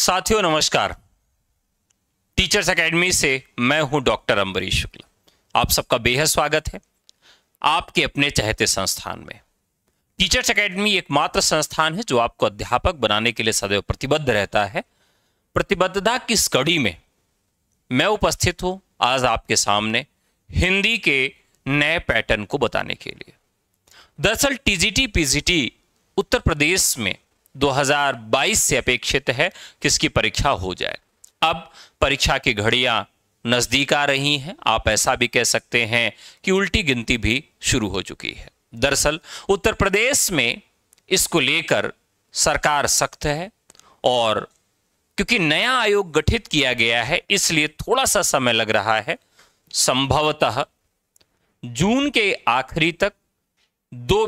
साथियों नमस्कार teachers academy से मैं हूं डॉक्टर अम्बरीश शुक्ला आप सबका बेहद स्वागत है आपके अपने चाहते संस्थान में टीचर्स एकेडमी एकमात्र संस्थान है जो आपको अध्यापक बनाने के लिए सदैव प्रतिबद्ध रहता है प्रतिबद्धता की कड़ी में मैं उपस्थित हूं आज आपके सामने हिंदी के नए पैटर्न को बताने के लिए दरअसल टीजीटी पीजीटी उत्तर प्रदेश में 2022 से अपेक्षित है कि इसकी परीक्षा हो जाए अब परीक्षा की घड़ियां नज़दीक आ रही हैं आप ऐसा भी कह सकते हैं कि उल्टी गिनती भी शुरू हो चुकी है दरअसल उत्तर प्रदेश में इसको लेकर सरकार सख्त है और क्योंकि नया आयोग गठित किया गया है इसलिए थोड़ा सा समय लग रहा है संभवतः जून के आखिरी तक दो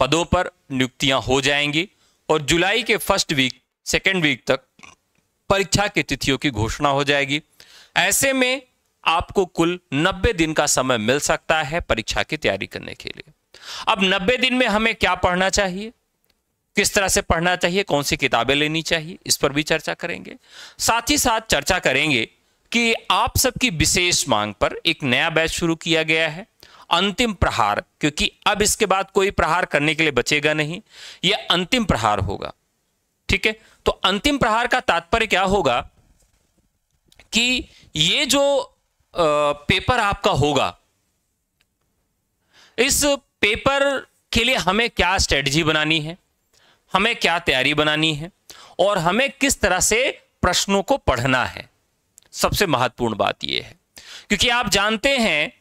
पदों पर नियुक्तियां हो जाएंगी और जुलाई के फर्स्ट वीक सेकेंड वीक तक परीक्षा की तिथियों की घोषणा हो जाएगी ऐसे में आपको कुल 90 दिन का समय मिल सकता है परीक्षा की तैयारी करने के लिए अब 90 दिन में हमें क्या पढ़ना चाहिए किस तरह से पढ़ना चाहिए कौन सी किताबें लेनी चाहिए इस पर भी चर्चा करेंगे साथ ही साथ चर्चा करेंगे कि आप सबकी विशेष मांग पर एक नया बैच शुरू किया गया है अंतिम प्रहार क्योंकि अब इसके बाद कोई प्रहार करने के लिए बचेगा नहीं यह अंतिम प्रहार होगा ठीक है तो अंतिम प्रहार का तात्पर्य क्या होगा कि ये जो पेपर आपका होगा इस पेपर के लिए हमें क्या स्ट्रेटजी बनानी है हमें क्या तैयारी बनानी है और हमें किस तरह से प्रश्नों को पढ़ना है सबसे महत्वपूर्ण बात यह है क्योंकि आप जानते हैं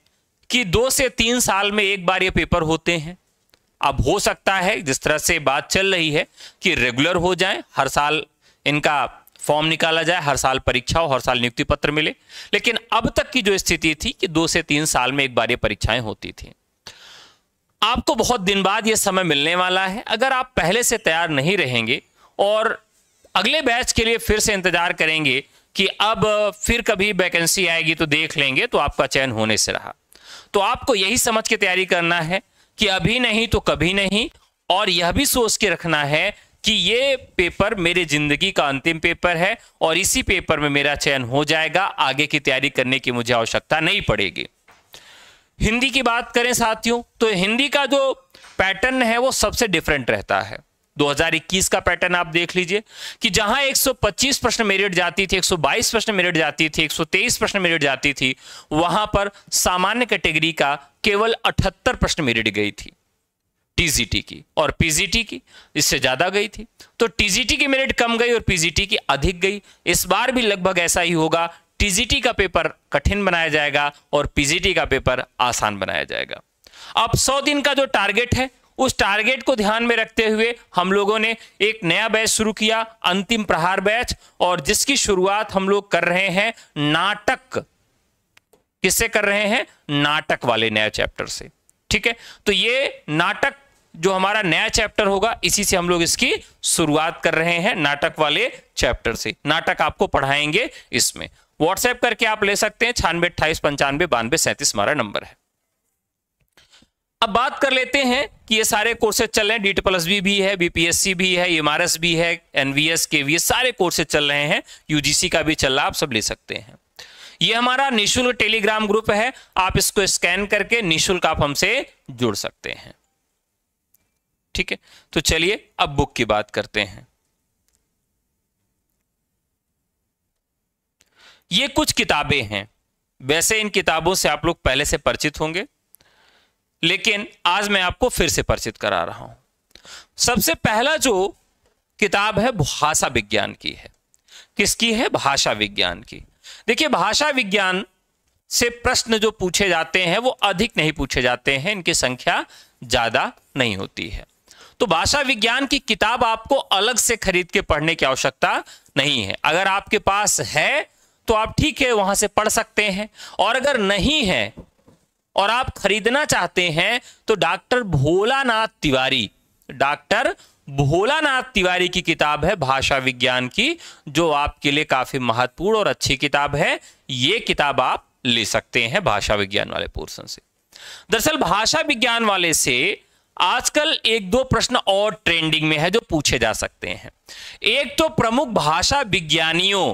कि दो से तीन साल में एक बार ये पेपर होते हैं अब हो सकता है जिस तरह से बात चल रही है कि रेगुलर हो जाए हर साल इनका फॉर्म निकाला जाए हर साल परीक्षा हो हर साल नियुक्ति पत्र मिले लेकिन अब तक की जो स्थिति थी कि दो से तीन साल में एक बार ये परीक्षाएं होती थी आपको बहुत दिन बाद यह समय मिलने वाला है अगर आप पहले से तैयार नहीं रहेंगे और अगले बैच के लिए फिर से इंतजार करेंगे कि अब फिर कभी वैकेंसी आएगी तो देख लेंगे तो आपका चयन होने से रहा तो आपको यही समझ के तैयारी करना है कि अभी नहीं तो कभी नहीं और यह भी सोच के रखना है कि ये पेपर मेरे जिंदगी का अंतिम पेपर है और इसी पेपर में मेरा चयन हो जाएगा आगे की तैयारी करने की मुझे आवश्यकता नहीं पड़ेगी हिंदी की बात करें साथियों तो हिंदी का जो पैटर्न है वो सबसे डिफरेंट रहता है 2021 का पैटर्न आप देख लीजिए कि जहां 125 प्रश्न मेरिट जाती थी 122 प्रश्न मेरिट जाती थी 123 प्रश्न मेरिट जाती थी वहां पर सामान्य कैटेगरी का केवल 78 प्रश्न मेरिट गई थी टीजीटी की और पीजीटी की इससे ज्यादा गई थी तो टीजीटी की मेरिट कम गई और पीजीटी की अधिक गई इस बार भी लगभग ऐसा ही होगा टीजीटी का पेपर कठिन बनाया जाएगा और पीजीटी का पेपर आसान बनाया जाएगा अब 100 दिन का जो टारगेट है उस टारगेट को ध्यान में रखते हुए हम लोगों ने एक नया बैच शुरू किया अंतिम प्रहार बैच और जिसकी शुरुआत हम लोग कर रहे हैं नाटक किससे कर रहे हैं नाटक वाले नया चैप्टर से ठीक है तो ये नाटक जो हमारा नया चैप्टर होगा इसी से हम लोग इसकी शुरुआत कर रहे हैं नाटक वाले चैप्टर से नाटक आपको पढ़ाएंगे इसमें व्हाट्सएप करके आप ले सकते हैं छानबे अट्ठाईस पंचानवे बानवे सैंतीस हमारा नंबर है अब बात कर लेते हैं कि ये सारे कोर्सेज चल रहे हैं डी टी प्लस बी भी है बीपीएससी भी है एमआरएस e भी है एनवीएस के वी सारे कोर्सेज चल रहे हैं यूजीसी का भी चल रहा आप सब ले सकते हैं ये हमारा निःशुल्क टेलीग्राम ग्रुप है आप इसको स्कैन करके निःशुल्क आप हमसे जुड़ सकते हैं ठीक है तो चलिए अब बुक की बात करते हैं ये कुछ किताबें हैं वैसे इन किताबों से आप लोग पहले से परिचित होंगे लेकिन आज मैं आपको फिर से परिचित करा रहा हूं सबसे पहला जो किताब है भाषा विज्ञान की है किसकी है भाषा विज्ञान की देखिए भाषा विज्ञान से प्रश्न जो पूछे जाते हैं वो अधिक नहीं पूछे जाते हैं इनकी संख्या ज्यादा नहीं होती है तो भाषा विज्ञान की किताब आपको अलग से खरीद के पढ़ने की आवश्यकता नहीं है अगर आपके पास है तो आप ठीक है वहां से पढ़ सकते हैं और अगर नहीं है और आप खरीदना चाहते हैं तो डॉक्टर भोलानाथ तिवारी डॉक्टर भोलानाथ तिवारी की किताब है भाषा विज्ञान की जो आपके लिए काफी महत्वपूर्ण और अच्छी किताब है ये किताब आप ले सकते हैं भाषा विज्ञान वाले पोर्सन से दरअसल भाषा विज्ञान वाले से आजकल एक दो प्रश्न और ट्रेंडिंग में है जो पूछे जा सकते हैं एक तो प्रमुख भाषा विज्ञानियों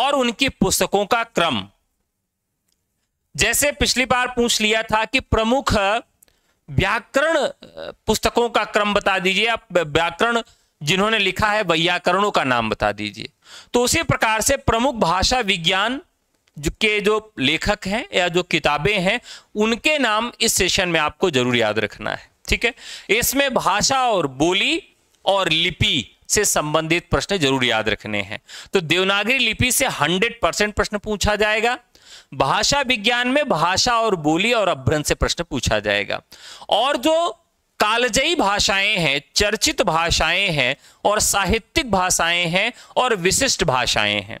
और उनकी पुस्तकों का क्रम जैसे पिछली बार पूछ लिया था कि प्रमुख व्याकरण पुस्तकों का क्रम बता दीजिए आप व्याकरण जिन्होंने लिखा है वैयाकरणों का नाम बता दीजिए तो उसी प्रकार से प्रमुख भाषा विज्ञान के जो लेखक हैं या जो किताबें हैं उनके नाम इस सेशन में आपको जरूर याद रखना है ठीक है इसमें भाषा और बोली और लिपि से संबंधित प्रश्न जरूर याद रखने हैं तो देवनागरी लिपि से 100 परसेंट प्रश्न पूछा जाएगा भाषा विज्ञान में भाषा और बोली और अभ्रंश से प्रश्न पूछा जाएगा और जो कालजयी भाषाएं हैं चर्चित भाषाएं हैं और साहित्यिक भाषाएं हैं और विशिष्ट भाषाएं हैं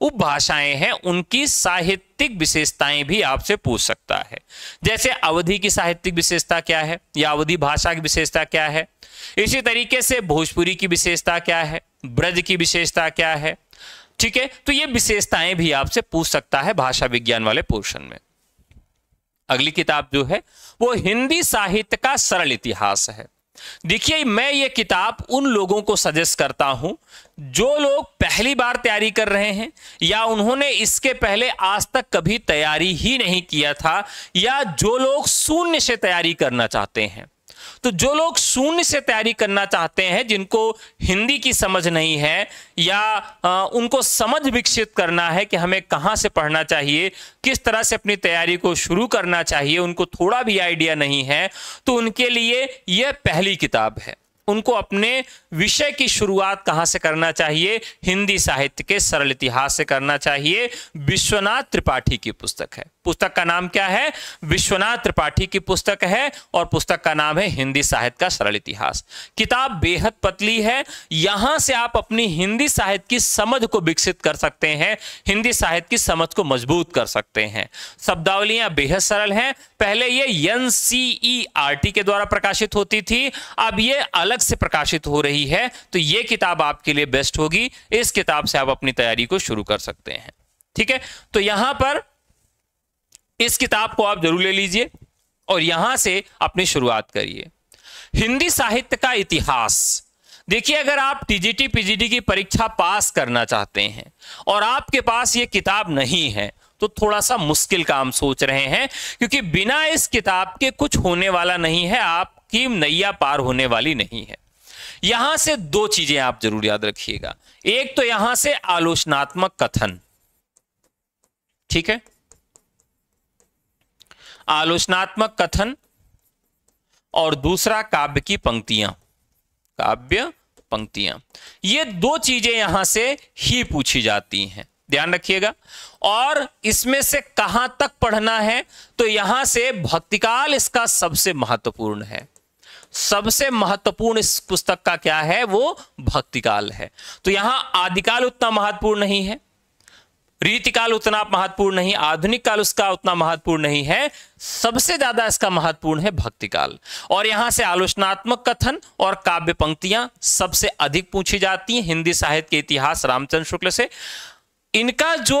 उपभाषाएं हैं उनकी साहित्यिक विशेषताएं भी आपसे पूछ सकता है जैसे अवधि की साहित्यिक विशेषता क्या है या अवधि भाषा की विशेषता क्या है इसी तरीके से भोजपुरी की विशेषता क्या है ब्रज की विशेषता क्या है ठीक है तो ये विशेषताएं भी आपसे पूछ सकता है भाषा विज्ञान वाले पोर्शन में अगली किताब जो है वो हिंदी साहित्य का सरल इतिहास है देखिए मैं ये किताब उन लोगों को सजेस्ट करता हूं जो लोग पहली बार तैयारी कर रहे हैं या उन्होंने इसके पहले आज तक कभी तैयारी ही नहीं किया था या जो लोग शून्य से तैयारी करना चाहते हैं तो जो लोग शून्य से तैयारी करना चाहते हैं जिनको हिंदी की समझ नहीं है या आ, उनको समझ विकसित करना है कि हमें कहाँ से पढ़ना चाहिए किस तरह से अपनी तैयारी को शुरू करना चाहिए उनको थोड़ा भी आइडिया नहीं है तो उनके लिए यह पहली किताब है उनको अपने विषय की शुरुआत कहां से करना चाहिए हिंदी साहित्य के सरल इतिहास से करना चाहिए विश्वनाथ त्रिपाठी की पुस्तक है पुस्तक का नाम क्या है विश्वनाथ त्रिपाठी की पुस्तक है और पुस्तक का नाम है हिंदी साहित्य का सरल इतिहास किताब बेहद पतली है यहां से आप अपनी हिंदी साहित्य की समझ को विकसित कर सकते हैं हिंदी साहित्य की समझ को मजबूत कर सकते हैं शब्दावलियां बेहद सरल हैं पहले ये एनसीईआरटी के द्वारा प्रकाशित होती थी अब ये अलग अलग से प्रकाशित हो रही है तो ये किताब आपके लिए बेस्ट होगी इस किताब से आप अपनी तैयारी को शुरू कर सकते हैं ठीक है तो यहां पर इस किताब को आप जरूर ले लीजिए और यहां से अपनी शुरुआत करिए हिंदी साहित्य का इतिहास देखिए अगर आप टीजीटी पीजीटी की परीक्षा पास करना चाहते हैं और आपके पास ये किताब नहीं है तो थोड़ा सा मुश्किल काम सोच रहे हैं क्योंकि बिना इस किताब के कुछ होने वाला नहीं है आप की नैया पार होने वाली नहीं है यहां से दो चीजें आप जरूर याद रखिएगा एक तो यहां से आलोचनात्मक कथन ठीक है आलोचनात्मक कथन और दूसरा काव्य की पंक्तियां काव्य पंक्तियां ये दो चीजें यहां से ही पूछी जाती हैं ध्यान रखिएगा और इसमें से कहां तक पढ़ना है तो यहां से भक्तिकाल इसका सबसे महत्वपूर्ण है सबसे महत्वपूर्ण इस पुस्तक का क्या है वो भक्तिकाल है तो यहां आदिकाल उतना महत्वपूर्ण नहीं है रीतिकाल उतना महत्वपूर्ण नहीं आधुनिक काल उसका उतना महत्वपूर्ण नहीं है सबसे ज्यादा इसका महत्वपूर्ण है भक्तिकाल और यहां से आलोचनात्मक कथन और काव्य पंक्तियां सबसे अधिक पूछी जाती हैं हिंदी साहित्य के इतिहास रामचंद्र शुक्ल से इनका जो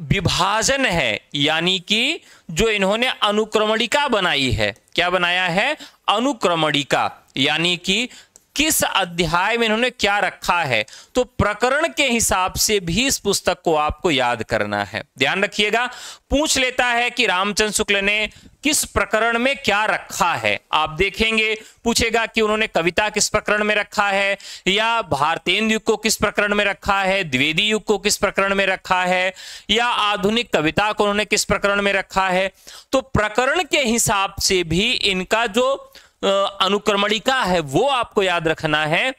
विभाजन है यानी कि जो इन्होंने अनुक्रमणिका बनाई है क्या बनाया है अनुक्रमणिका यानी कि किस अध्याय में इन्होंने क्या रखा है तो प्रकरण के हिसाब से भी इस पुस्तक को आपको याद करना है ध्यान रखिएगा पूछ लेता है कि रामचंद्र शुक्ल ने किस प्रकरण में क्या रखा है आप देखेंगे पूछेगा कि उन्होंने कविता किस प्रकरण में रखा है या भारतेंद्र युग को किस प्रकरण में रखा है द्विवेदी युग को किस प्रकरण में रखा है या आधुनिक कविता को उन्होंने किस प्रकरण में रखा है तो प्रकरण के हिसाब से भी इनका जो अनुक्रमणिका है वो आपको याद रखना है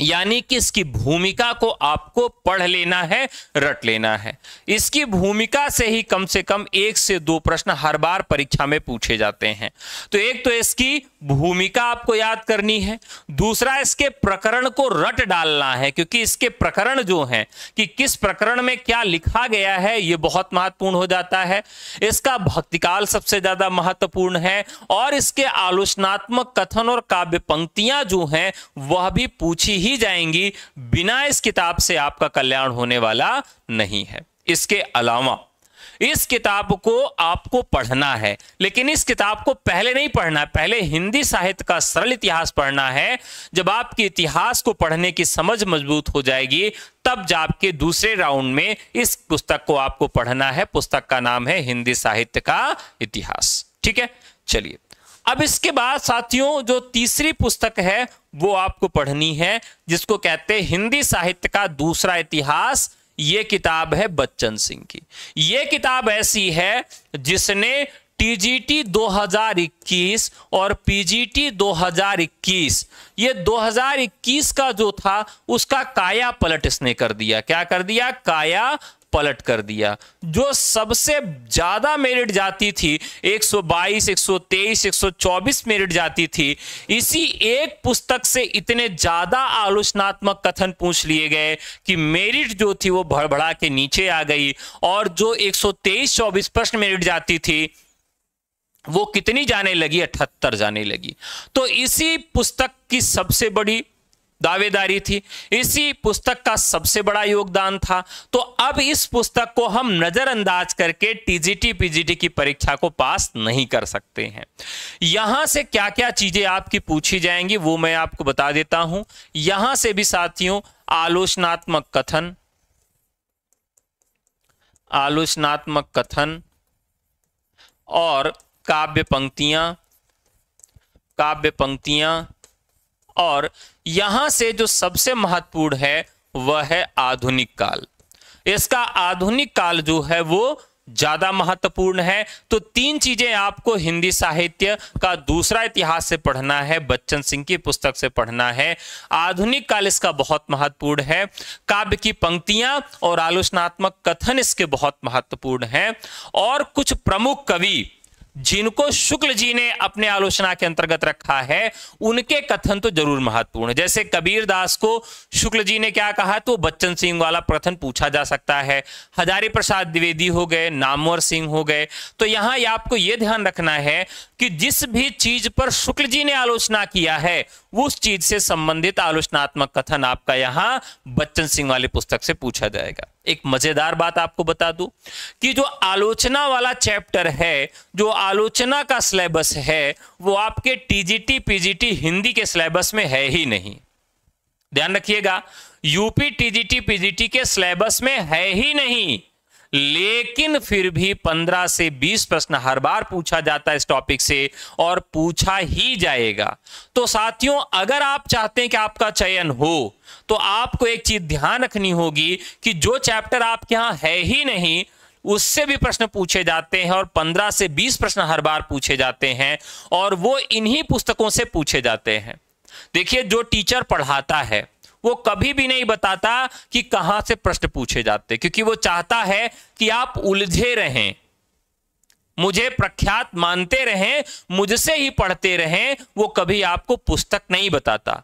यानी कि इसकी भूमिका को आपको पढ़ लेना है रट लेना है इसकी भूमिका से ही कम से कम एक से दो प्रश्न हर बार परीक्षा में पूछे जाते हैं तो एक तो इसकी भूमिका आपको याद करनी है दूसरा इसके प्रकरण को रट डालना है क्योंकि इसके प्रकरण जो है कि किस प्रकरण में क्या लिखा गया है यह बहुत महत्वपूर्ण हो जाता है इसका भक्तिकाल सबसे ज्यादा महत्वपूर्ण है और इसके आलोचनात्मक कथन और काव्य पंक्तियां जो हैं वह भी पूछी ही जाएंगी बिना इस किताब से आपका कल्याण होने वाला नहीं है इसके अलावा इस किताब को आपको पढ़ना है लेकिन इस किताब को पहले नहीं पढ़ना पहले हिंदी साहित्य का सरल इतिहास पढ़ना है जब आपके इतिहास को पढ़ने की समझ मजबूत हो जाएगी तब जाके दूसरे राउंड में इस पुस्तक को आपको पढ़ना है पुस्तक का नाम है हिंदी साहित्य का इतिहास ठीक है चलिए अब इसके बाद साथियों जो तीसरी पुस्तक है वो आपको पढ़नी है जिसको कहते हैं हिंदी साहित्य का दूसरा इतिहास ये किताब है बच्चन सिंह की ये किताब ऐसी है जिसने टीजीटी 2021 और पीजीटी 2021 ये 2021 का जो था उसका काया पलट इसने कर दिया क्या कर दिया काया पलट कर दिया जो सबसे ज्यादा मेरिट जाती थी 122, 123, 124 मेरिट जाती थी इसी एक पुस्तक से इतने ज्यादा आलोचनात्मक कथन पूछ लिए गए कि मेरिट जो थी वो भड़बड़ा के नीचे आ गई और जो 123, 24 प्रश्न मेरिट जाती थी वो कितनी जाने लगी अठहत्तर जाने लगी तो इसी पुस्तक की सबसे बड़ी दावेदारी थी इसी पुस्तक का सबसे बड़ा योगदान था तो अब इस पुस्तक को हम नजरअंदाज करके टीजीटी पीजीटी की परीक्षा को पास नहीं कर सकते हैं यहां से क्या क्या चीजें आपकी पूछी जाएंगी वो मैं आपको बता देता हूं यहां से भी साथियों आलोचनात्मक कथन आलोचनात्मक कथन और काव्य पंक्तियां काव्य पंक्तियां और यहां से जो सबसे महत्वपूर्ण है वह है आधुनिक काल इसका आधुनिक काल जो है वो ज्यादा महत्वपूर्ण है तो तीन चीजें आपको हिंदी साहित्य का दूसरा इतिहास से पढ़ना है बच्चन सिंह की पुस्तक से पढ़ना है आधुनिक काल इसका बहुत महत्वपूर्ण है काव्य की पंक्तियां और आलोचनात्मक कथन इसके बहुत महत्वपूर्ण हैं और कुछ प्रमुख कवि जिनको शुक्ल जी ने अपने आलोचना के अंतर्गत रखा है उनके कथन तो जरूर महत्वपूर्ण जैसे कबीर दास को शुक्ल जी ने क्या कहा तो बच्चन सिंह वाला कथन पूछा जा सकता है हजारी प्रसाद द्विवेदी हो गए नामवर सिंह हो गए तो यहां या आपको यह ध्यान रखना है कि जिस भी चीज पर शुक्ल जी ने आलोचना किया है उस चीज से संबंधित आलोचनात्मक कथन आपका यहां बच्चन सिंह वाली पुस्तक से पूछा जाएगा एक मजेदार बात आपको बता दूं कि जो आलोचना वाला चैप्टर है जो आलोचना का सिलेबस है वो आपके टीजीटी पीजीटी हिंदी के सिलेबस में है ही नहीं ध्यान रखिएगा यूपी टीजीटी पीजीटी के सिलेबस में है ही नहीं लेकिन फिर भी 15 से 20 प्रश्न हर बार पूछा जाता है इस टॉपिक से और पूछा ही जाएगा तो साथियों अगर आप चाहते हैं कि आपका चयन हो तो आपको एक चीज ध्यान रखनी होगी कि जो चैप्टर आपके यहां है ही नहीं उससे भी प्रश्न पूछे जाते हैं और 15 से 20 प्रश्न हर बार पूछे जाते हैं और वो इन्हीं पुस्तकों से पूछे जाते हैं देखिए जो टीचर पढ़ाता है वो कभी भी नहीं बताता कि कहां से प्रश्न पूछे जाते क्योंकि वो चाहता है कि आप उलझे रहें मुझे प्रख्यात मानते रहें मुझसे ही पढ़ते रहें वो कभी आपको पुस्तक नहीं बताता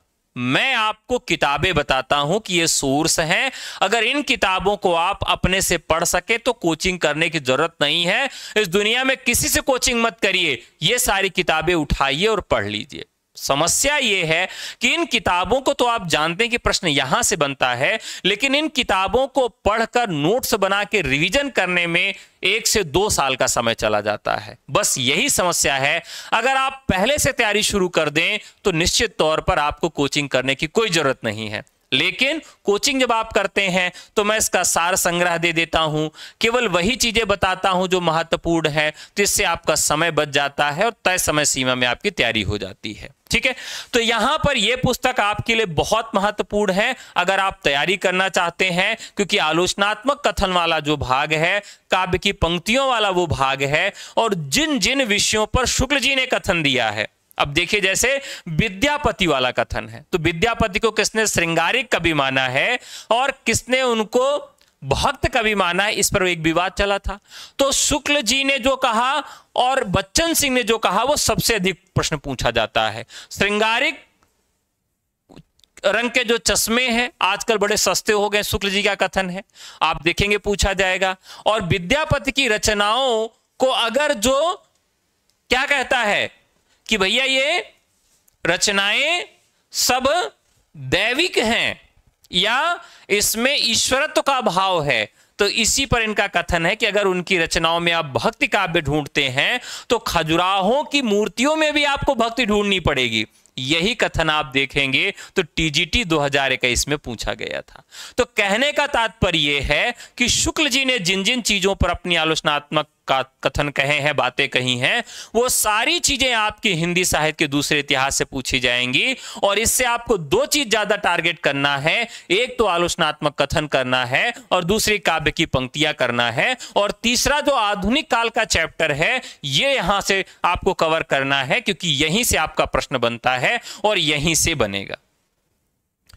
मैं आपको किताबें बताता हूं कि ये सोर्स हैं अगर इन किताबों को आप अपने से पढ़ सके तो कोचिंग करने की जरूरत नहीं है इस दुनिया में किसी से कोचिंग मत करिए ये सारी किताबें उठाइए और पढ़ लीजिए समस्या ये है कि इन किताबों को तो आप जानते हैं कि प्रश्न यहां से बनता है लेकिन इन किताबों को पढ़कर नोट्स बना के रिविजन करने में एक से दो साल का समय चला जाता है बस यही समस्या है अगर आप पहले से तैयारी शुरू कर दें तो निश्चित तौर पर आपको कोचिंग करने की कोई जरूरत नहीं है लेकिन कोचिंग जब आप करते हैं तो मैं इसका सार संग्रह दे देता हूं केवल वही चीजें बताता हूं जो महत्वपूर्ण है तो इससे आपका समय बच जाता है और तय समय सीमा में आपकी तैयारी हो जाती है ठीक है तो यहां पर यह पुस्तक आपके लिए बहुत महत्वपूर्ण है अगर आप तैयारी करना चाहते हैं क्योंकि आलोचनात्मक कथन वाला जो भाग है काव्य की पंक्तियों वाला वो भाग है और जिन जिन विषयों पर शुक्ल जी ने कथन दिया है अब देखिए जैसे विद्यापति वाला कथन है तो विद्यापति को किसने श्रृंगारिक कवि माना है और किसने उनको भक्त कवि माना है इस पर एक विवाद चला था तो शुक्ल जी ने जो कहा और बच्चन सिंह ने जो कहा वो सबसे अधिक प्रश्न पूछा जाता है श्रृंगारिक रंग के जो चश्मे हैं आजकल बड़े सस्ते हो गए शुक्ल जी का कथन है आप देखेंगे पूछा जाएगा और विद्यापति की रचनाओं को अगर जो क्या कहता है कि भैया ये रचनाएं सब दैविक हैं या इसमें ईश्वरत्व का भाव है तो इसी पर इनका कथन है कि अगर उनकी रचनाओं में आप भक्ति काव्य ढूंढते हैं तो खजुराहों की मूर्तियों में भी आपको भक्ति ढूंढनी पड़ेगी यही कथन आप देखेंगे तो टीजीटी दो हजार इक्कीस में पूछा गया था तो कहने का तात्पर्य है कि शुक्ल जी ने जिन जिन चीजों पर अपनी आलोचनात्मक का कथन कहे हैं बातें कही हैं वो सारी चीजें आपकी हिंदी साहित्य के दूसरे इतिहास से पूछी जाएंगी और इससे आपको दो चीज ज्यादा टारगेट करना है एक तो आलोचनात्मक कथन करना है और दूसरी काव्य की पंक्तियां करना है और तीसरा जो आधुनिक काल का चैप्टर है ये यहां से आपको कवर करना है क्योंकि यहीं से आपका प्रश्न बनता है और यहीं से बनेगा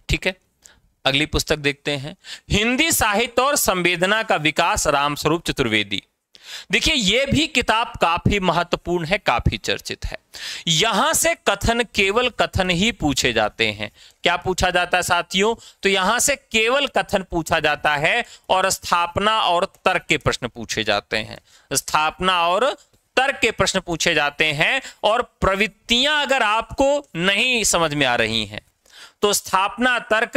ठीक है अगली पुस्तक देखते हैं हिंदी साहित्य और संवेदना का विकास रामस्वरूप चतुर्वेदी देखिए यह भी किताब काफी महत्वपूर्ण है काफी चर्चित है यहां से कथन केवल कथन ही पूछे जाते हैं क्या पूछा जाता है साथियों तो यहां से केवल कथन पूछा जाता है और स्थापना और तर्क के प्रश्न पूछे जाते हैं स्थापना और तर्क के प्रश्न पूछे जाते हैं और प्रवृत्तियां अगर आपको नहीं समझ में आ रही हैं तो स्थापना तर्क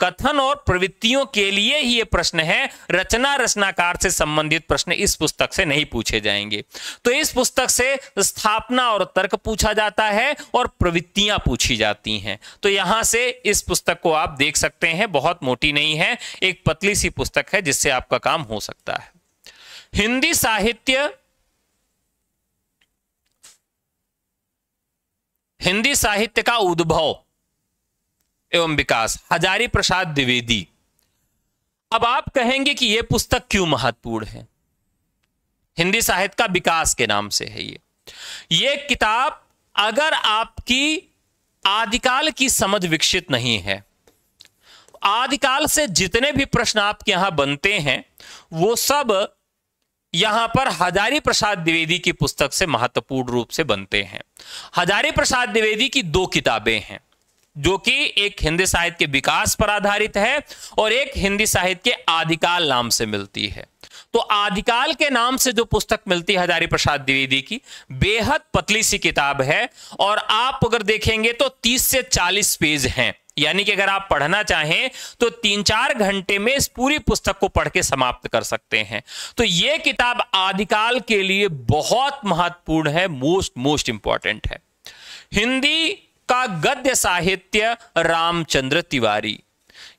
कथन और प्रवृत्तियों के लिए ही ये प्रश्न है रचना रचनाकार से संबंधित प्रश्न इस पुस्तक से नहीं पूछे जाएंगे तो इस पुस्तक से स्थापना और तर्क पूछा जाता है और प्रवृत्तियां पूछी जाती हैं तो यहां से इस पुस्तक को आप देख सकते हैं बहुत मोटी नहीं है एक पतली सी पुस्तक है जिससे आपका काम हो सकता है हिंदी साहित्य हिंदी साहित्य का उद्भव एवं विकास हजारी प्रसाद द्विवेदी अब आप कहेंगे कि यह पुस्तक क्यों महत्वपूर्ण है हिंदी साहित्य का विकास के नाम से है ये ये किताब अगर आपकी आदिकाल की समझ विकसित नहीं है आदिकाल से जितने भी प्रश्न आपके यहां बनते हैं वो सब यहां पर हजारी प्रसाद द्विवेदी की पुस्तक से महत्वपूर्ण रूप से बनते हैं हजारी प्रसाद द्विवेदी की दो किताबें हैं जो कि एक हिंदी साहित्य के विकास पर आधारित है और एक हिंदी साहित्य के आधिकाल नाम से मिलती है तो आधिकाल के नाम से जो पुस्तक मिलती है हजारी प्रसाद द्विवेदी की बेहद पतली सी किताब है और आप अगर देखेंगे तो 30 से 40 पेज हैं यानी कि अगर आप पढ़ना चाहें तो तीन चार घंटे में इस पूरी पुस्तक को पढ़ के समाप्त कर सकते हैं तो यह किताब आदिकाल के लिए बहुत महत्वपूर्ण है मोस्ट मोस्ट इंपॉर्टेंट है हिंदी का गद्य साहित्य रामचंद्र तिवारी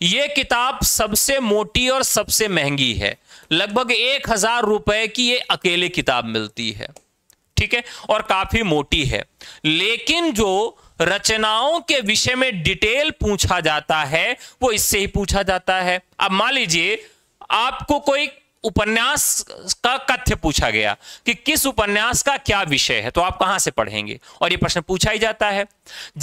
ये किताब सबसे मोटी और सबसे महंगी है लगभग एक हजार रुपए की ये अकेले किताब मिलती है ठीक है और काफी मोटी है लेकिन जो रचनाओं के विषय में डिटेल पूछा जाता है वो इससे ही पूछा जाता है अब मान लीजिए आपको कोई उपन्यास का कथ्य पूछा गया कि किस उपन्यास का क्या विषय है तो आप कहां से पढ़ेंगे और ये प्रश्न पूछा ही जाता है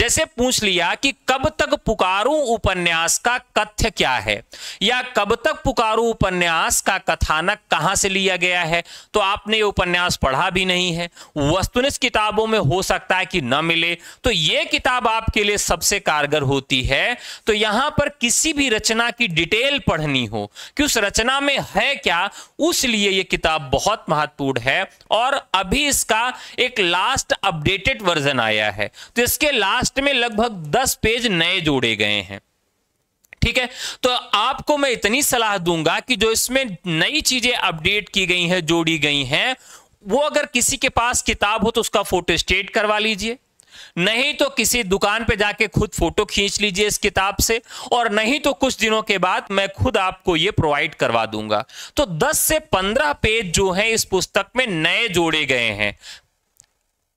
जैसे पूछ लिया कि कब तक पुकारू उपन्यास का कथ्य क्या है या कब तक पुकारू उपन्यास का कथानक कहां से लिया गया है तो आपने ये उपन्यास पढ़ा भी नहीं है वस्तुनिष्ठ किताबों में हो सकता है कि न मिले तो ये किताब आपके लिए सबसे कारगर होती है तो यहां पर किसी भी रचना की डिटेल पढ़नी हो कि उस रचना में है क्या जाएगा उस लिए ये किताब बहुत महत्वपूर्ण है और अभी इसका एक लास्ट अपडेटेड वर्जन आया है तो इसके लास्ट में लगभग दस पेज नए जोड़े गए हैं ठीक है तो आपको मैं इतनी सलाह दूंगा कि जो इसमें नई चीजें अपडेट की गई हैं जोड़ी गई हैं वो अगर किसी के पास किताब हो तो उसका फोटो स्टेट करवा लीजिए नहीं तो किसी दुकान पे जाके खुद फोटो खींच लीजिए इस किताब से और नहीं तो कुछ दिनों के बाद मैं खुद आपको ये प्रोवाइड करवा दूंगा तो 10 से 15 पेज जो है इस पुस्तक में नए जोड़े गए हैं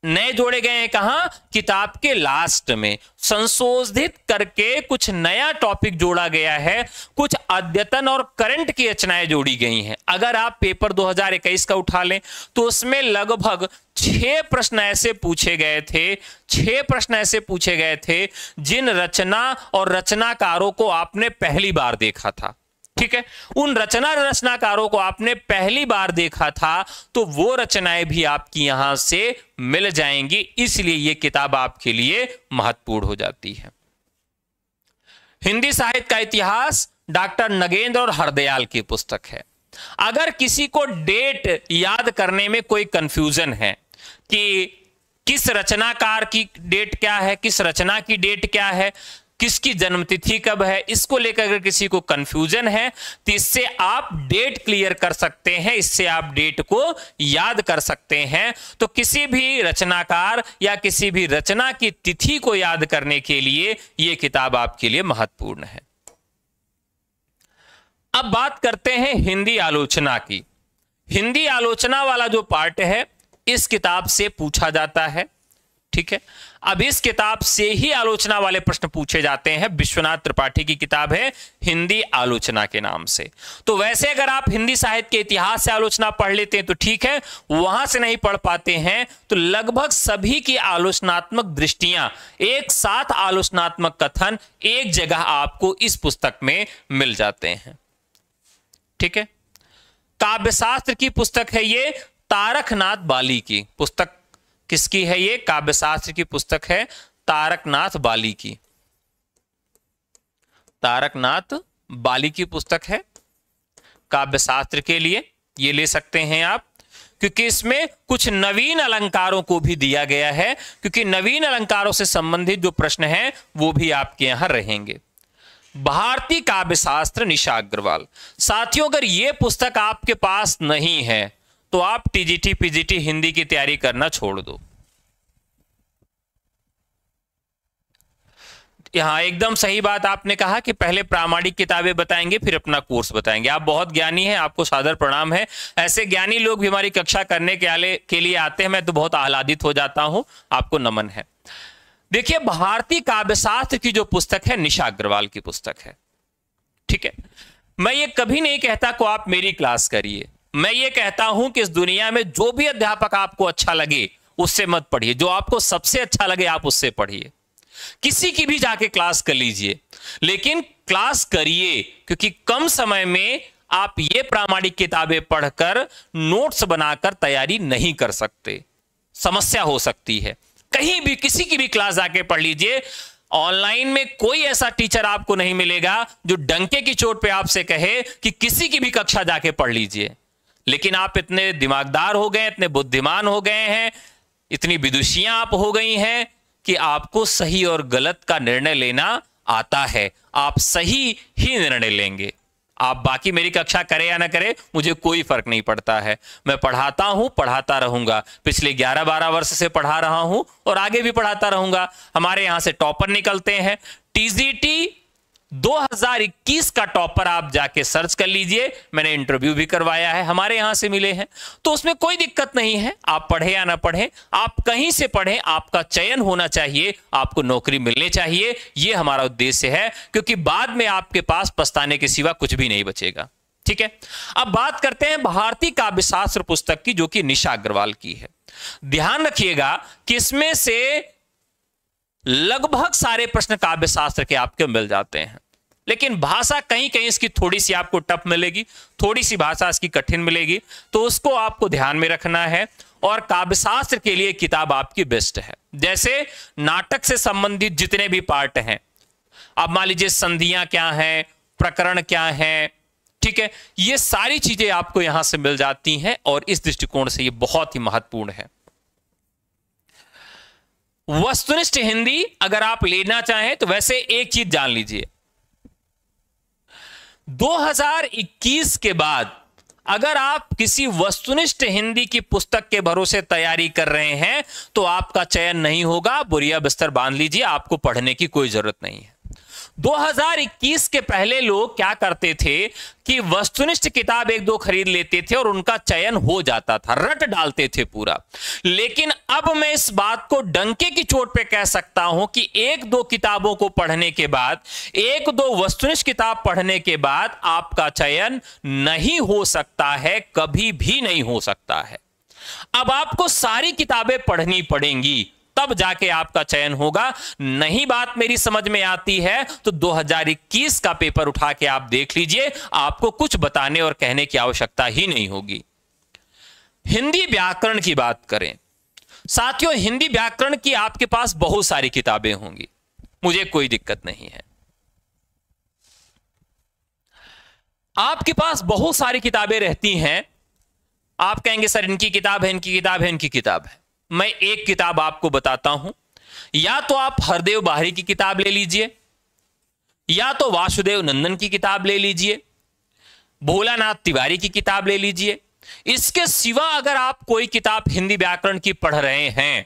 नए जोड़े गए हैं कहा किताब के लास्ट में संशोधित करके कुछ नया टॉपिक जोड़ा गया है कुछ अद्यतन और करंट की रचनाएं जोड़ी गई हैं अगर आप पेपर 2021 का उठा लें तो उसमें लगभग छह प्रश्न ऐसे पूछे गए थे छह प्रश्न ऐसे पूछे गए थे जिन रचना और रचनाकारों को आपने पहली बार देखा था ठीक है उन रचना रचनाकारों को आपने पहली बार देखा था तो वो रचनाएं भी आपकी यहां से मिल जाएंगी इसलिए ये किताब आपके लिए महत्वपूर्ण हो जाती है हिंदी साहित्य का इतिहास डॉक्टर नगेंद्र और हरदयाल की पुस्तक है अगर किसी को डेट याद करने में कोई कंफ्यूजन है कि किस रचनाकार की डेट क्या है किस रचना की डेट क्या है किसकी जन्मतिथि कब है इसको लेकर अगर किसी को कंफ्यूजन है तो इससे आप डेट क्लियर कर सकते हैं इससे आप डेट को याद कर सकते हैं तो किसी भी रचनाकार या किसी भी रचना की तिथि को याद करने के लिए यह किताब आपके लिए महत्वपूर्ण है अब बात करते हैं हिंदी आलोचना की हिंदी आलोचना वाला जो पार्ट है इस किताब से पूछा जाता है ठीक है अब इस किताब से ही आलोचना वाले प्रश्न पूछे जाते हैं विश्वनाथ त्रिपाठी की किताब है हिंदी आलोचना के नाम से तो वैसे अगर आप हिंदी साहित्य के इतिहास से आलोचना पढ़ लेते हैं तो ठीक है वहां से नहीं पढ़ पाते हैं तो लगभग सभी की आलोचनात्मक दृष्टियां एक साथ आलोचनात्मक कथन एक जगह आपको इस पुस्तक में मिल जाते हैं ठीक है काव्यशास्त्र की पुस्तक है ये तारकनाथ बाली की पुस्तक किसकी है ये काव्यशास्त्र की पुस्तक है तारकनाथ बाली की तारकनाथ बाली की पुस्तक है काव्यशास्त्र के लिए ये ले सकते हैं आप क्योंकि इसमें कुछ नवीन अलंकारों को भी दिया गया है क्योंकि नवीन अलंकारों से संबंधित जो प्रश्न हैं वो भी आपके यहां रहेंगे भारतीय काव्यशास्त्र निशा अग्रवाल साथियों अगर ये पुस्तक आपके पास नहीं है तो आप टीजीटी पीजीटी हिंदी की तैयारी करना छोड़ दो यहां एकदम सही बात आपने कहा कि पहले प्रामाणिक किताबें बताएंगे फिर अपना कोर्स बताएंगे आप बहुत ज्ञानी हैं आपको सादर प्रणाम है ऐसे ज्ञानी लोग भी हमारी कक्षा करने के, के लिए आते हैं मैं तो बहुत आह्लादित हो जाता हूं आपको नमन है देखिए भारतीय काव्यशास्त्र की जो पुस्तक है निशा अग्रवाल की पुस्तक है ठीक है मैं ये कभी नहीं कहता को आप मेरी क्लास करिए मैं ये कहता हूं कि इस दुनिया में जो भी अध्यापक आपको अच्छा लगे उससे मत पढ़िए जो आपको सबसे अच्छा लगे आप उससे पढ़िए किसी की भी जाके क्लास कर लीजिए लेकिन क्लास करिए क्योंकि कम समय में आप ये प्रामाणिक किताबें पढ़कर नोट्स बनाकर तैयारी नहीं कर सकते समस्या हो सकती है कहीं भी किसी की भी क्लास जाके पढ़ लीजिए ऑनलाइन में कोई ऐसा टीचर आपको नहीं मिलेगा जो डंके की चोट पे आपसे कहे कि किसी की भी कक्षा जाके पढ़ लीजिए लेकिन आप इतने दिमागदार हो गए इतने बुद्धिमान हो गए हैं इतनी विदुषियां आप हो गई हैं कि आपको सही और गलत का निर्णय लेना आता है आप सही ही निर्णय लेंगे आप बाकी मेरी कक्षा करें या ना करें मुझे कोई फर्क नहीं पड़ता है मैं पढ़ाता हूं पढ़ाता रहूंगा पिछले 11-12 वर्ष से पढ़ा रहा हूं और आगे भी पढ़ाता रहूंगा हमारे यहां से टॉपर निकलते हैं टीजीटी 2021 का टॉपर आप जाके सर्च कर लीजिए मैंने इंटरव्यू भी करवाया है हमारे यहां से मिले हैं तो उसमें कोई दिक्कत नहीं है आप पढ़े या ना पढ़े आप कहीं से पढ़े आपका चयन होना चाहिए आपको नौकरी मिलनी चाहिए यह हमारा उद्देश्य है क्योंकि बाद में आपके पास पछताने के सिवा कुछ भी नहीं बचेगा ठीक है अब बात करते हैं भारतीय काव्यशास्त्र पुस्तक की जो कि निशा अग्रवाल की है ध्यान रखिएगा किसमें से लगभग सारे प्रश्न काव्य शास्त्र के आपके मिल जाते हैं लेकिन भाषा कहीं कहीं इसकी थोड़ी सी आपको टफ मिलेगी थोड़ी सी भाषा इसकी कठिन मिलेगी तो उसको आपको ध्यान में रखना है और काव्यशास्त्र के लिए किताब आपकी बेस्ट है जैसे नाटक से संबंधित जितने भी पार्ट हैं अब मान लीजिए संधियां क्या हैं प्रकरण क्या है ठीक है ये सारी चीजें आपको यहां से मिल जाती हैं और इस दृष्टिकोण से ये बहुत ही महत्वपूर्ण है वस्तुनिष्ठ हिंदी अगर आप लेना चाहें तो वैसे एक चीज जान लीजिए 2021 के बाद अगर आप किसी वस्तुनिष्ठ हिंदी की पुस्तक के भरोसे तैयारी कर रहे हैं तो आपका चयन नहीं होगा बुरिया बिस्तर बांध लीजिए आपको पढ़ने की कोई जरूरत नहीं है 2021 के पहले लोग क्या करते थे कि वस्तुनिष्ठ किताब एक दो खरीद लेते थे और उनका चयन हो जाता था रट डालते थे पूरा लेकिन अब मैं इस बात को डंके की चोट पे कह सकता हूं कि एक दो किताबों को पढ़ने के बाद एक दो वस्तुनिष्ठ किताब पढ़ने के बाद आपका चयन नहीं हो सकता है कभी भी नहीं हो सकता है अब आपको सारी किताबें पढ़नी पड़ेंगी तब जाके आपका चयन होगा नहीं बात मेरी समझ में आती है तो 2021 का पेपर उठा के आप देख लीजिए आपको कुछ बताने और कहने की आवश्यकता ही नहीं होगी हिंदी व्याकरण की बात करें साथियों हिंदी व्याकरण की आपके पास बहुत सारी किताबें होंगी मुझे कोई दिक्कत नहीं है आपके पास बहुत सारी किताबें रहती हैं आप कहेंगे सर इनकी किताब है इनकी किताब है इनकी किताब है मैं एक किताब आपको बताता हूं या तो आप हरदेव बाहरी की किताब ले लीजिए या तो वासुदेव नंदन की किताब ले लीजिए भोलानाथ तिवारी की किताब ले लीजिए इसके सिवा अगर आप कोई किताब हिंदी व्याकरण की पढ़ रहे हैं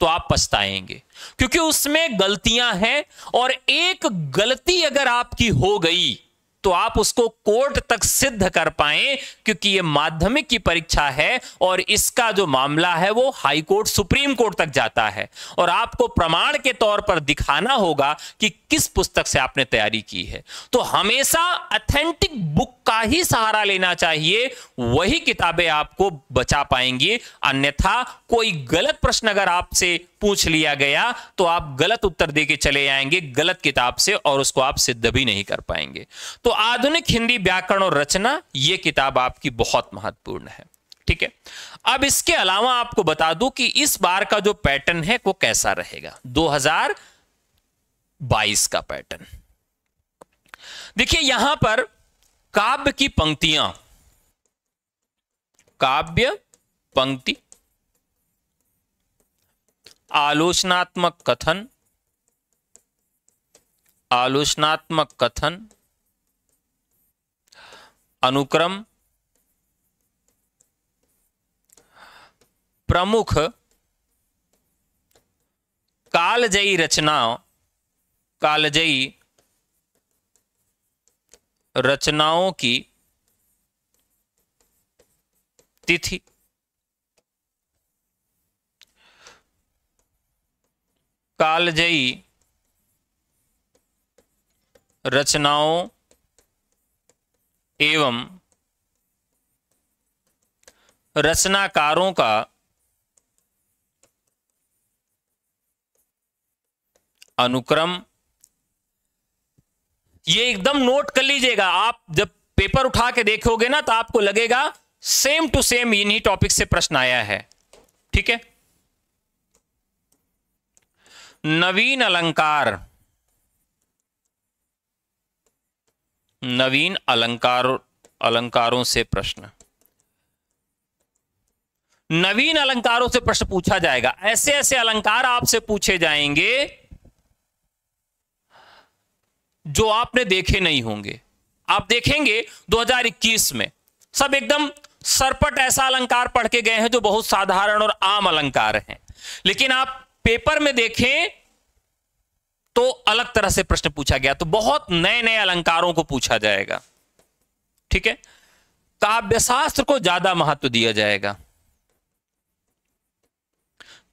तो आप पछताएंगे क्योंकि उसमें गलतियां हैं और एक गलती अगर आपकी हो गई तो आप उसको कोर्ट तक सिद्ध कर पाए क्योंकि ये माध्यमिक की परीक्षा है और इसका जो मामला है वो हाई कोर्ट सुप्रीम कोर्ट तक जाता है और आपको प्रमाण के तौर पर दिखाना होगा कि किस पुस्तक से आपने तैयारी की है तो हमेशा अथेंटिक बुक का ही सहारा लेना चाहिए वही किताबें आपको बचा पाएंगी अन्यथा कोई गलत प्रश्न अगर आपसे पूछ लिया गया तो आप गलत उत्तर देके चले आएंगे गलत किताब से और उसको आप सिद्ध भी नहीं कर पाएंगे तो आधुनिक हिंदी व्याकरण और रचना यह किताब आपकी बहुत महत्वपूर्ण है ठीक है अब इसके अलावा आपको बता दूं कि इस बार का जो पैटर्न है वो कैसा रहेगा 2022 का पैटर्न देखिए यहां पर काव्य की पंक्तियां काव्य पंक्ति आलोचनात्मक कथन आलोचनात्मक कथन अनुक्रम प्रमुख कालजयी रचनाओं कालजयी रचनाओं की तिथि कालजयी रचनाओं एवं रचनाकारों का अनुक्रम ये एकदम नोट कर लीजिएगा आप जब पेपर उठा के देखोगे ना तो आपको लगेगा सेम टू सेम इन्हीं टॉपिक से प्रश्न आया है ठीक है नवीन अलंकार नवीन अलंकार अलंकारों से प्रश्न नवीन अलंकारों से प्रश्न पूछा जाएगा ऐसे ऐसे अलंकार आपसे पूछे जाएंगे जो आपने देखे नहीं होंगे आप देखेंगे 2021 में सब एकदम सरपट ऐसा अलंकार पढ़ के गए हैं जो बहुत साधारण और आम अलंकार हैं लेकिन आप पेपर में देखें तो अलग तरह से प्रश्न पूछा गया तो बहुत नए नए अलंकारों को पूछा जाएगा ठीक है काव्यशास्त्र को ज्यादा महत्व दिया जाएगा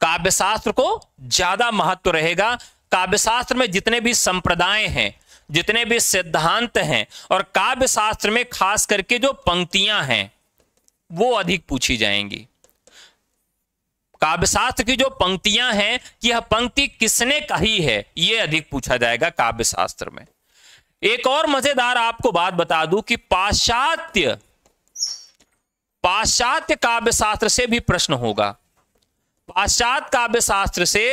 काव्यशास्त्र को ज्यादा महत्व रहेगा काव्यशास्त्र में जितने भी संप्रदाय हैं जितने भी सिद्धांत हैं और काव्यशास्त्र में खास करके जो पंक्तियां हैं वो अधिक पूछी जाएंगी तो काव्यशास्त्र की जो पंक्तियां हैं कि यह पंक्ति किसने कही है यह अधिक पूछा जाएगा काव्यशास्त्र में एक और मजेदार आपको बात बता दूं कि पाश्चात्य पाश्चात्य काव्यशास्त्र से भी प्रश्न होगा पाश्चात्य काव्यशास्त्र से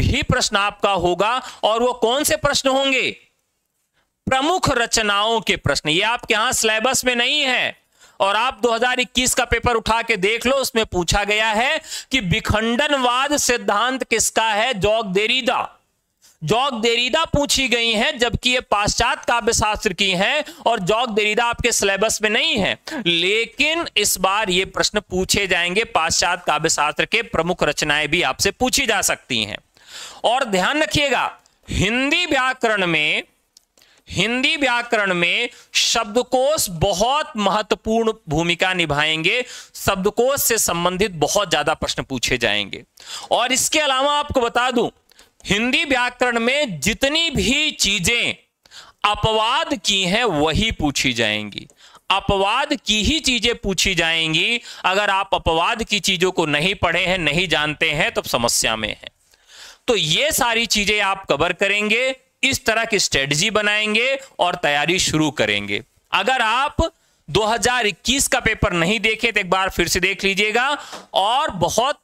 भी प्रश्न आपका होगा और वो कौन से प्रश्न होंगे प्रमुख रचनाओं के प्रश्न ये आपके यहां सिलेबस में नहीं है और आप 2021 का पेपर उठा के देख लो उसमें पूछा गया है कि विखंडनवाद सिद्धांत किसका है जॉग देरीदा जॉग देरीदा पूछी गई है जबकि ये पाश्चात काव्य शास्त्र की हैं और जॉग देरीदा आपके सिलेबस में नहीं है लेकिन इस बार ये प्रश्न पूछे जाएंगे पाश्चात काव्य शास्त्र के प्रमुख रचनाएं भी आपसे पूछी जा सकती हैं और ध्यान रखिएगा हिंदी व्याकरण में हिंदी व्याकरण में शब्दकोश बहुत महत्वपूर्ण भूमिका निभाएंगे शब्दकोश से संबंधित बहुत ज्यादा प्रश्न पूछे जाएंगे और इसके अलावा आपको बता दूं हिंदी व्याकरण में जितनी भी चीजें अपवाद की हैं वही पूछी जाएंगी अपवाद की ही चीजें पूछी जाएंगी अगर आप अपवाद की चीजों को नहीं पढ़े हैं नहीं जानते हैं तो समस्या में है तो ये सारी चीजें आप कवर करेंगे इस तरह की स्ट्रेटजी बनाएंगे और तैयारी शुरू करेंगे अगर आप 2021 का पेपर नहीं देखे तो एक बार फिर से देख लीजिएगा और बहुत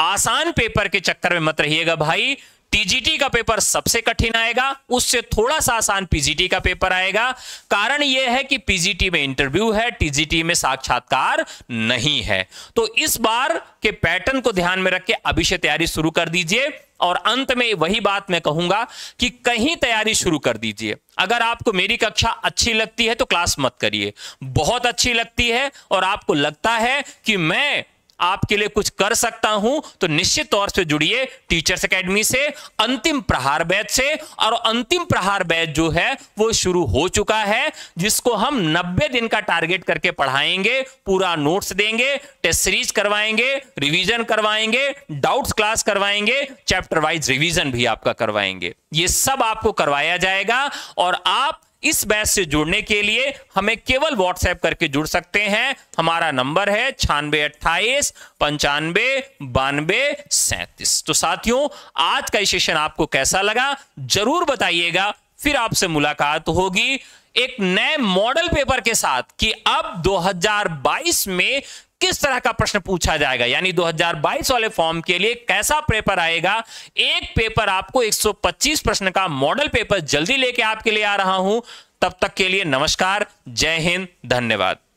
आसान पेपर के चक्कर में मत रहिएगा भाई टीजीटी का पेपर सबसे कठिन आएगा उससे थोड़ा सा आसान पीजीटी का पेपर आएगा कारण यह है कि पीजीटी में इंटरव्यू है टीजीटी में साक्षात्कार नहीं है तो इस बार के पैटर्न को ध्यान में रख के अभी से तैयारी शुरू कर दीजिए और अंत में वही बात मैं कहूंगा कि कहीं तैयारी शुरू कर दीजिए अगर आपको मेरी कक्षा अच्छी लगती है तो क्लास मत करिए बहुत अच्छी लगती है और आपको लगता है कि मैं आपके लिए कुछ कर सकता हूं तो निश्चित तौर से जुड़िए टीचर्स अकेडमी से अंतिम प्रहार बैच से और अंतिम प्रहार बैच जो है वो शुरू हो चुका है जिसको हम 90 दिन का टारगेट करके पढ़ाएंगे पूरा नोट्स देंगे टेस्ट सीरीज करवाएंगे रिवीजन करवाएंगे डाउट्स क्लास करवाएंगे चैप्टर वाइज रिवीजन भी आपका करवाएंगे ये सब आपको करवाया जाएगा और आप इस बैच से जुड़ने के लिए हमें केवल व्हाट्सएप करके जुड़ सकते हैं हमारा नंबर है छानबे अट्ठाईस पंचानवे बानवे सैतीस तो साथियों आज का सेशन आपको कैसा लगा जरूर बताइएगा फिर आपसे मुलाकात होगी एक नए मॉडल पेपर के साथ कि अब 2022 में किस तरह का प्रश्न पूछा जाएगा यानी 2022 वाले फॉर्म के लिए कैसा पेपर आएगा एक पेपर आपको 125 प्रश्न का मॉडल पेपर जल्दी लेके आपके लिए आ रहा हूं तब तक के लिए नमस्कार जय हिंद धन्यवाद